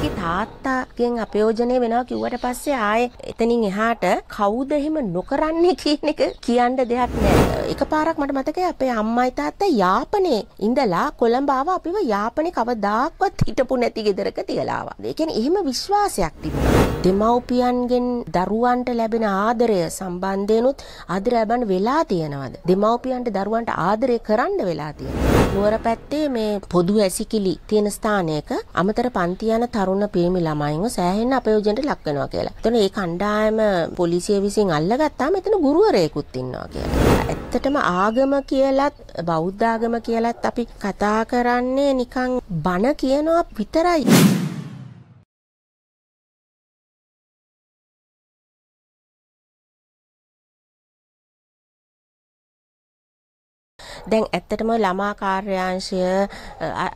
මගේ තාත්තාගෙන් අපයෝජනය වෙනවා කිව්වට පස්සේ ආයේ එතනින් එහාට කවුද එහෙම නොකරන්නේ කියන එක කියන්න දෙයක් නෑ. එකපාරක් මට මතකයි අපේ අම්මයි තාත්තා යාපනයේ ඉඳලා කොළඹ ආව අපිව යාපනයේ කවදාක්වත් හිටපු නැති ගෙදරක තියලා ආවා. ඒ කියන්නේ එහෙම විශ්වාසයක් තිබුණා. දෙමව්පියන්ගෙන් දරුවන්ට ලැබෙන ආදරය සම්බන්ධයනුත් ආදරය ලබන්න වෙලා තියෙනවද දෙමව්පියන්ට දරුවන්ට ආදරය කරන්න වෙලා තියෙනවා නුවර පැත්තේ මේ පොදු ඇසිකිලි තියෙන ස්ථානයක අමතර පන්ති යන තරුණ තරුණ පිරිමි ළමයින්ව සෑහෙන අපයෝජනට ලක් වෙනවා කියලා. එතන ඒ කණ්ඩායම පොලිසිය විසින් අල්ලගත්තාම එතන ගුරුවරයෙකුත් ඉන්නවා කියලා. ඇත්තටම ආගම කියලත් බෞද්ධාගම කියලත් අපි කතා කරන්නේ නිකන් බණ කියනවා විතරයි. දැන් ඇත්තටම ළමා කාර්යාංශය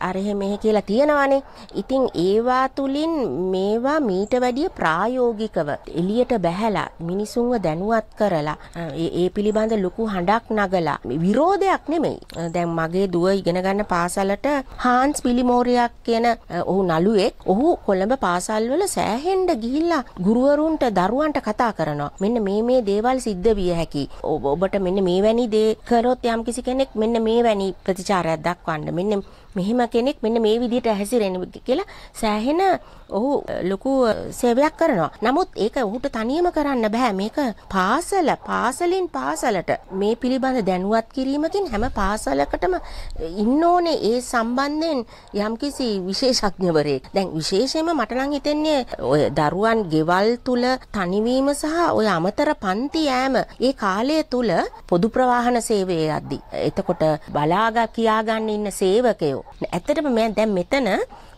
අරහෙ මෙහෙ කියලා තියෙනවානේ. ඉතින් ඒවා තුලින් මේවා මීට වැඩිය ප්‍රායෝගිකව එළියට බැහැලා මිනිසුන්ව දැනුවත් කරලා ඒ පිළිබඳ ලොකු හඬක් නගලා විරෝධයක් නෙමෙයි. දැන් මගේ දුව ඉගෙන ගන්න පාසලට හාන්ස් පිලිමෝරියක් කියන ඔහු නළුවෙක් ඔහු කොළඹ පාසල්වල සෑහෙන්න ගිහිල්ලා ගුරුවරුන්ට දරුවන්ට කතා කරනවා. මෙන්න මේ මේ දේවල් සිද්ධ විය හැකි. ඔබට මෙන්න මේ වැනි දේ කරොත් යම්කිසි කෙනෙක් මෙන්න මේ වැනි ප්‍රතිචාරයක් දක්වන්න මෙන්න මෙහෙම කෙනෙක් මෙන්න මේ විදිහට හැසිරෙන කියලා සෑහෙන ඔහු ලොකු සේවයක් කරනවා. නමුත් ඒක ඔහුට තනියම කරන්න බෑ. මේක පාසල පාසලින් පාසලට මේ පිළිබඳ දැනුවත් කිරීමකින් හැම පාසලකටම ඉන්න ඕනේ ඒ සම්බන්ධයෙන් යම්කිසි විශේෂඥවරයෙක්. දැන් විශේෂයෙන්ම මට නම් හිතෙන්නේ ඔය දරුවන් ගෙවල් තුල තනිවීම සහ ඔය අමතර පන්ති යෑම ඒ කාලය තුල පොදු ප්‍රවාහන සේවයේ යද්දී. එතකොට බලාගා කියාගන්න ඉන්න සේවකයෝ. ඇත්තටම මම දැන් මෙතන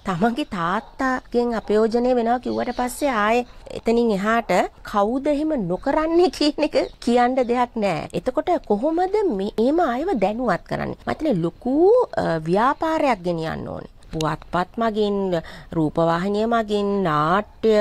තමන්ගේ තාත්තාගෙන් අපයෝජනය වෙනවා කිව්වට පස්සේ ආයේ එතනින් එහාට කවුද එහෙම නොකරන්නේ කියන එක කියන්න දෙයක් නෑ. එතකොට කොහොමද මේම ආයව දැනුවත් කරන්නේ? මතනේ ලොකු ව්‍යාපාරයක් ගෙනියන්න ඕනේ. පුවත්පත් මගින් රූපවාහිනය මගින් නාට්‍ය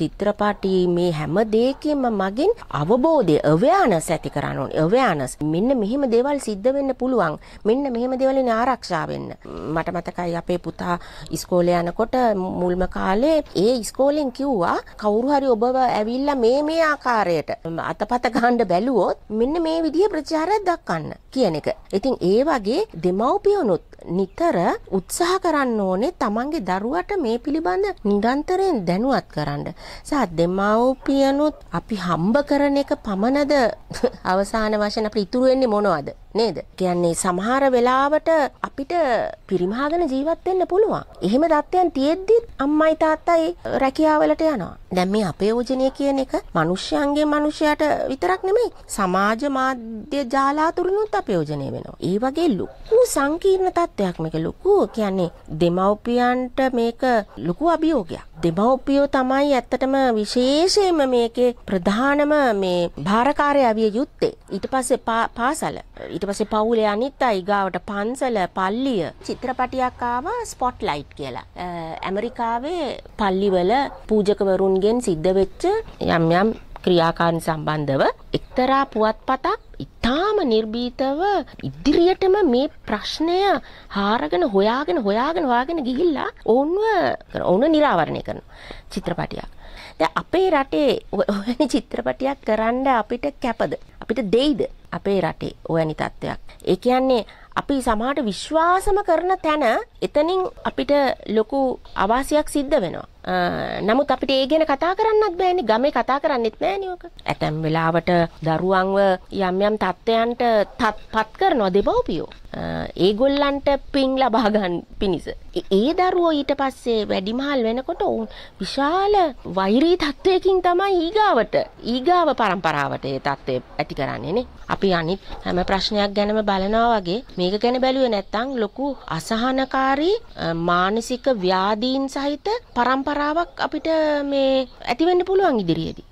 චිත්‍රපටි මේ හැම දෙයකින්ම මගින් අවබෝධය අව්‍යාන සැති කරන්න අව්‍යානස් මෙන්න මෙහෙම දේවල් සිද්ධ වෙන්න පුළුවන් මෙන්න මෙහෙම දෙවලින් ආරක්ෂාවෙන්න මට මතකයි අපේ පුතා ඉස්කෝල යනකොට මුල්ම කාලේ ඒ ඉස්කෝලෙන් කිව්වා කවුරු හරි ඔබව ඇවිල්ලා මේ මේ ආකාරයට අතපත ගහන්න බැලුවොත් මෙන්න මේ විදිහ ප්‍රචාරයක් දක්වන්න කියන එක. ඉතින් ඒ වගේ දෙමව්පියනුත් නිතර උත්සාහ කරන්න ඕනේ තමන්ගේ දරුවට මේ පිළිබඳ නිරන්තරයෙන් දැනුවත් කරන්න. සහ දෙමව්පියනුත් අපි හම්බ කරන එක පමණද අවසාන වශයෙන් අපිට ඉතුරු වෙන්නේ මොනවද? නේද? කියන්නේ සමහර වෙලාවට අපිට පරිමහාගෙන ජීවත් වෙන්න පුළුවන්. එහෙම தත්ත්වයන් තියෙද්දි අම්මයි තාත්තයි රැකියාවලට යනවා. දැන් මේ අපයෝජනය කියන එක මිනිස්යන්ගේ මිනිසයාට විතරක් නෙමෙයි සමාජ මාධ්‍ය ජාලාතුරිනුත් අපයෝජනය වෙනවා. ඒ වගේ ලොකු සංකීර්ණතා තත්ත්වයක් මේක ලොකු කියන්නේ දෙමව්පියන්ට මේක ලොකු අභියෝගයක්. දෙමව්පියෝ තමයි ඇත්තටම විශේෂයෙන්ම මේකේ ප්‍රධානම මේ භාරකාරය අවිය යුත්තේ. ඊට පස්සේ පාසල ඊට පස්සේ පවුලේ අනිත් අය ගාවට පන්සල පල්ලිය චිත්‍රපටියක් ආවා ස්පොට්ලයිට් කියලා. ඇමරිකාවේ පල්ලිවල පූජකවරුන්ගෙන් සිද්ධ වෙච්ච යම් යම් ක්‍රියාකාරන් සම්බන්ධව එක්තරා පුවත්පතක් ඉතාම නිර්බීතව ඉදිරියටම මේ ප්‍රශ්නය හාරගෙන හොයාගෙන හොයාගෙන හොයාගෙන ගිහිල්ලා ඔවුන්ව ඔවුන නිරාවරණය කරන චිත්‍රපටියක්. දැන් අපේ රටේ ඔයනි චිත්‍රපටියක් කරන්න අපිට කැපද? අපිට දෙයිද? අපේ රටේ ඔයනි තත්ත්වයක්. ඒ කියන්නේ අපි සමහට විශ්වාසම කරන තැන එතනින් අපිට ලොකු අවාසියක් සිද්ධ වෙනවා. නමුත් අපිට ඒ ගැන කතා කරන්නත් බෑනි ගමේ කතා කරන්නෙත් නෑනියෝක. ඇතැම් වෙලාවට දරුවන්ව යම් යම් තත්ත්වයන්ට තත්පත් කරනවා දෙමව්පියෝ. ඒගොල්ලන්ට පින් ලබාගන්න පිණිස. ඒ දරුවෝ ඊට පස්සේ වැඩිමහල් වෙනකොට ඔවුන් විශාල වෛරී තත්ත්වයකින් තමයි ඊගාවට ඊගාව පරම්පරාවට ඒ තත්ත්වය ඇති කරන්නේනේ. අපි අනිත් හැම ප්‍රශ්නයක් ගැනම බලනවා වගේ මේ මේක ගැන බැලුවේ නැත්තම් ලොකු අසහනකාරී මානසික ව්‍යාධීන් සහිත පරම්පරාවක් අපිට මේ ඇතිවෙන්න පුළුවන් ඉදිරියේදී.